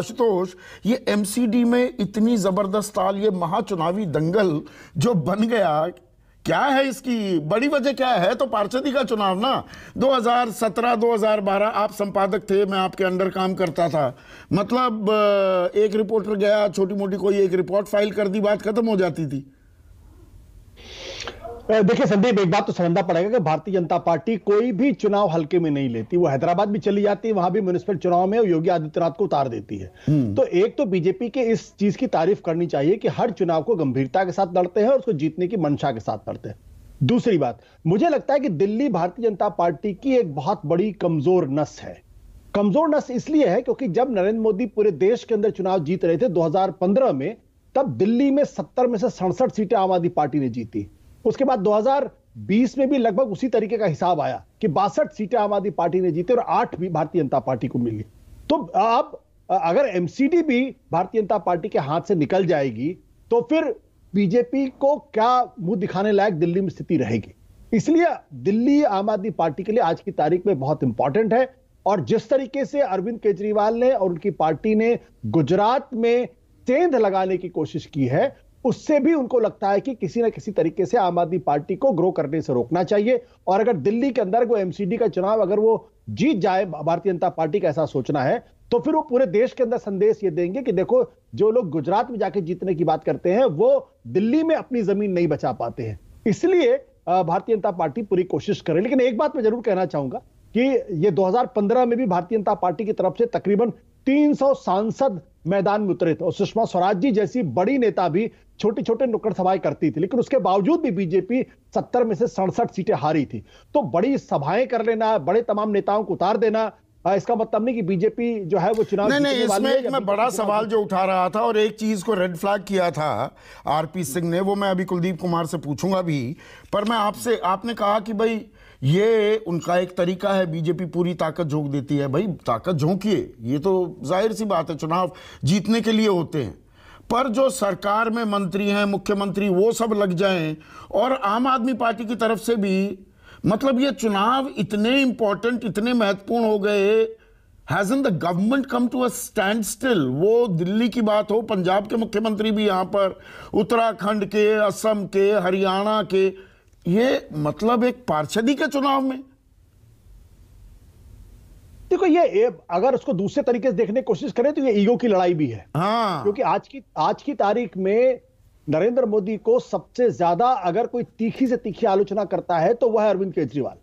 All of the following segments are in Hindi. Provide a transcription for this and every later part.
आशुतोष ये एमसीडी में इतनी जबरदस्त ताल ये महाचुनावी दंगल जो बन गया क्या है इसकी बड़ी वजह क्या है तो पार्षदी का चुनाव ना 2017-2012 आप संपादक थे मैं आपके अंडर काम करता था मतलब एक रिपोर्टर गया छोटी मोटी कोई एक रिपोर्ट फाइल कर दी बात खत्म हो जाती थी देखिए संदीप एक बात तो समझना पड़ेगा कि भारतीय जनता पार्टी कोई भी चुनाव हल्के में नहीं लेती वो हैदराबाद भी चली जाती है वहां भी म्यूनिसिपल चुनाव में योगी आदित्यनाथ को उतार देती है हम्म। तो एक तो बीजेपी के इस चीज की तारीफ करनी चाहिए कि हर चुनाव को गंभीरता के साथ लड़ते हैं और उसको जीतने की मंशा के साथ लड़ते हैं दूसरी बात मुझे लगता है कि दिल्ली भारतीय जनता पार्टी की एक बहुत बड़ी कमजोर नस है कमजोर नस इसलिए है क्योंकि जब नरेंद्र मोदी पूरे देश के अंदर चुनाव जीत रहे थे 2015 में तब दिल्ली में 70 में से सड़सठ सीटें आम आदमी पार्टी ने जीती उसके बाद 2020 में भी लगभग उसी तरीके का हिसाब आया कि बासठ सीटें आम आदमी पार्टी ने जीती और आठ भी भारतीय जनता पार्टी को मिली तो अब अगर एमसीडी भी भारतीय जनता पार्टी के हाथ से निकल जाएगी तो फिर बीजेपी को क्या मुंह दिखाने लायक दिल्ली में स्थिति रहेगी इसलिए दिल्ली आम आदमी पार्टी के लिए आज की तारीख में बहुत इंपॉर्टेंट है और जिस तरीके से अरविंद केजरीवाल ने और उनकी पार्टी ने गुजरात में सेंध लगाने की कोशिश की है उससे भी उनको लगता है कि किसी ना किसी तरीके से आम आदमी पार्टी को ग्रो करने से रोकना चाहिए और अगर दिल्ली के अंदर वो एमसीडी का चुनाव अगर वो जीत जाए भारतीय जनता पार्टी का ऐसा सोचना है तो फिर वो पूरे देश के अंदर संदेश ये देंगे कि देखो जो लोग गुजरात में जाके जीतने की बात करते हैं वो दिल्ली में अपनी जमीन नहीं बचा पाते हैं इसलिए भारतीय जनता पार्टी पूरी कोशिश करे लेकिन एक बात मैं जरूर कहना चाहूंगा कि ये 2015 में भी भारतीय जनता पार्टी की तरफ से तकरीबन 300 सांसद मैदान में उतरे थे और सुषमा स्वराज जी जैसी बड़ी नेता भी छोटे छोटे नुक्कड़ सभाएं करती थी लेकिन उसके बावजूद भी बीजेपी सत्तर में से सड़सठ सीटें हारी थी तो बड़ी सभाएं कर लेना बड़े तमाम नेताओं को उतार देना इसका मतलब नहीं कि बीजेपी जो है वो चुनाव नहीं नहीं इसमें एक मैं बड़ा सवाल जो उठा रहा था और एक चीज को रेड फ्लैग किया था आरपी सिंह ने वो मैं अभी कुलदीप कुमार से पूछूंगा भी पर मैं आपसे आपने कहा कि भाई ये उनका एक तरीका है बीजेपी पूरी ताकत झोंक देती है भाई ताकत झोंकिए ये तो जाहिर सी बात है चुनाव जीतने के लिए होते हैं पर जो सरकार में मंत्री हैं मुख्यमंत्री वो सब लग जाएं और आम आदमी पार्टी की तरफ से भी मतलब ये चुनाव इतने इंपॉर्टेंट इतने महत्वपूर्ण हो गए hasn't the government come to a standstill वो दिल्ली की बात हो पंजाब के मुख्यमंत्री भी यहाँ पर उत्तराखंड के असम के हरियाणा के ये मतलब एक पार्षदी के चुनाव में देखो ये अगर उसको दूसरे तरीके से देखने की कोशिश करें तो ये ईगो की लड़ाई भी है हाँ। क्योंकि आज की आज की तारीख में नरेंद्र मोदी को सबसे ज्यादा अगर कोई तीखी से तीखी आलोचना करता है तो वह है अरविंद केजरीवाल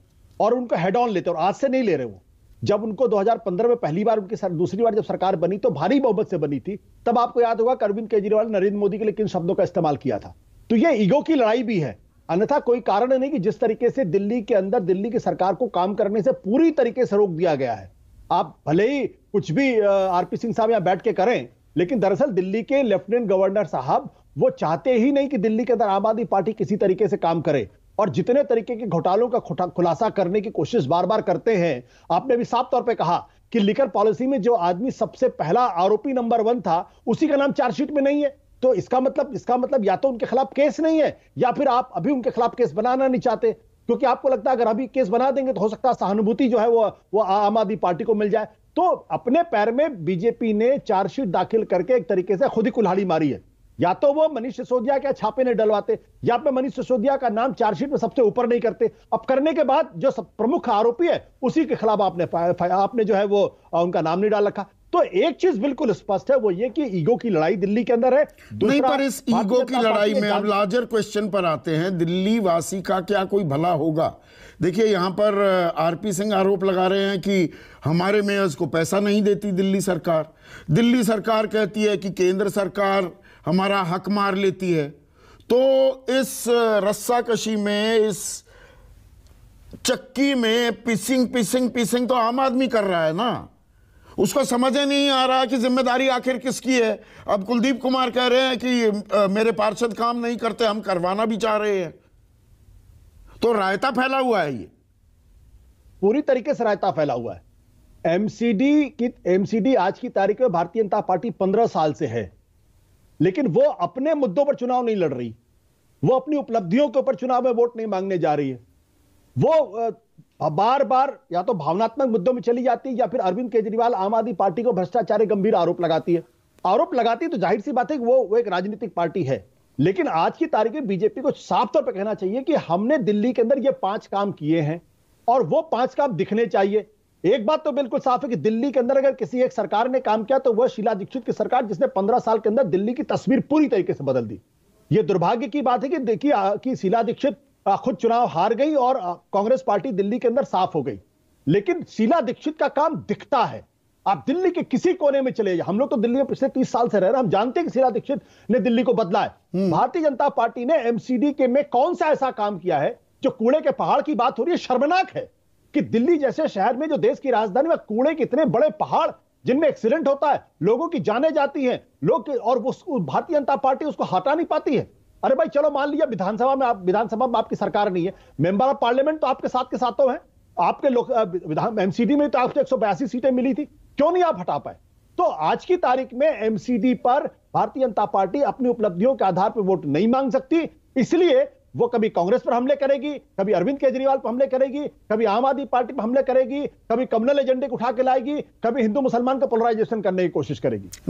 और उनको हेड ऑन लेते और आज से नहीं ले रहे वो जब उनको 2015 में पहली बार उनकी दूसरी बार जब सरकार बनी तो भारी बहुमत से बनी थी तब आपको याद होगा अरविंद केजरीवाल ने नरेंद्र मोदी के लिए किन शब्दों का इस्तेमाल किया था तो ये ईगो की लड़ाई भी है अन्यथा कोई कारण नहीं कि जिस तरीके से दिल्ली के अंदर दिल्ली की सरकार को काम करने से पूरी तरीके से रोक दिया गया है आप भले ही कुछ भी आरपी सिंह साहब यहाँ बैठ के करें लेकिन दरअसल दिल्ली के लेफ्टिनेंट गवर्नर साहब वो चाहते ही नहीं कि दिल्ली के अंदर आम आदमी पार्टी किसी तरीके से काम करे और जितने तरीके के घोटालों का खुलासा करने की कोशिश बार बार करते हैं आपने भी साफ तौर पे कहा कि लिकर पॉलिसी में जो आदमी सबसे पहला आरोपी नंबर वन था उसी का नाम चार्जशीट में नहीं है तो इसका मतलब इसका मतलब या तो उनके खिलाफ केस नहीं है या फिर आप अभी उनके खिलाफ केस बनाना नहीं चाहते क्योंकि आपको लगता है अगर अभी केस बना देंगे तो हो सकता है सहानुभूति जो है वो वो आम आदमी पार्टी को मिल जाए तो अपने पैर में बीजेपी ने चार्जशीट दाखिल करके एक तरीके से खुद ही कुल्हाड़ी मारी है या तो वो मनीष सिसोदिया के छापे नहीं डलवाते या फिर मनीष सिसोदिया का नाम चार्जशीट में सबसे ऊपर नहीं करते अब करने के बाद जो प्रमुख आरोपी है उसी के खिलाफ आपने आपने जो है वो उनका नाम नहीं डाल रखा तो एक चीज बिल्कुल स्पष्ट है वो ये कि ईगो की लड़ाई दिल्ली के अंदर है नहीं पर इस ईगो की लड़ाई में अब लार्जर क्वेश्चन पर आते हैं दिल्ली वासी का क्या कोई भला होगा देखिए यहां पर आरपी सिंह आरोप लगा रहे हैं कि हमारे मेयर्स को पैसा नहीं देती दिल्ली सरकार दिल्ली सरकार कहती है कि केंद्र सरकार हमारा हक मार लेती है तो इस रस्साकशी में इस चक्की में पिसिंग पिसिंग पिसिंग तो आम आदमी कर रहा है ना उसको समझ ही नहीं आ रहा कि जिम्मेदारी आखिर किसकी है अब कुलदीप कुमार कह रहे हैं कि आ, मेरे पार्षद काम नहीं करते हम करवाना भी चाह रहे हैं तो रायता फैला हुआ है ये पूरी तरीके से रायता फैला हुआ है एमसीडी की एमसीडी आज की तारीख में भारतीय जनता पार्टी पंद्रह साल से है लेकिन वो अपने मुद्दों पर चुनाव नहीं लड़ रही वो अपनी उपलब्धियों के ऊपर चुनाव में वोट नहीं मांगने जा रही है वो बार बार या तो भावनात्मक मुद्दों में चली जाती है या फिर अरविंद केजरीवाल आम आदमी पार्टी को भ्रष्टाचार गंभीर आरोप लगाती है आरोप लगाती है तो जाहिर सी बात है कि वो वो एक राजनीतिक पार्टी है लेकिन आज की तारीख में बीजेपी को साफ तौर पर कहना चाहिए कि हमने दिल्ली के अंदर ये पांच काम किए हैं और वो पांच काम दिखने चाहिए एक बात तो बिल्कुल साफ है कि दिल्ली के अंदर अगर किसी एक सरकार ने काम किया तो वह शीला दीक्षित की सरकार जिसने पंद्रह साल के अंदर दिल्ली की तस्वीर पूरी तरीके से बदल दी ये दुर्भाग्य की बात है कि देखिए कि शीला दीक्षित खुद चुनाव हार गई और कांग्रेस पार्टी दिल्ली के अंदर साफ हो गई लेकिन शीला दीक्षित का काम दिखता है आप दिल्ली के किसी कोने में चले जाए हम लोग तो दिल्ली में पिछले तीस साल से रह रहे हम जानते हैं कि शीला दीक्षित ने दिल्ली को बदला है हम्म। भारतीय जनता पार्टी ने एमसीडी के में कौन सा ऐसा काम किया है जो कूड़े के पहाड़ की बात हो रही है शर्मनाक है कि दिल्ली जैसे शहर में जो देश की राजधानी में कूड़े के इतने बड़े पहाड़ जिनमें एक्सीडेंट होता है लोगों की जाने जाती है लोग और भारतीय जनता पार्टी उसको हटा नहीं पाती है अरे भाई चलो मान लिया विधानसभा में आप विधानसभा में आपकी सरकार नहीं है मेंबर ऑफ पार्लियामेंट तो आपके साथ के साथ तो है आपके विधान एमसीडी में तो आपको एक सीटें मिली थी क्यों नहीं आप हटा पाए तो आज की तारीख में एमसीडी पर भारतीय जनता पार्टी अपनी उपलब्धियों के आधार पर वोट नहीं मांग सकती इसलिए वो कभी कांग्रेस पर हमले करेगी कभी अरविंद केजरीवाल पर हमले करेगी कभी आम आदमी पार्टी पर हमले करेगी कभी कम्युनल एजेंडे को उठा के लाएगी कभी हिंदू मुसलमान का पोलराइजेशन करने की कोशिश करेगी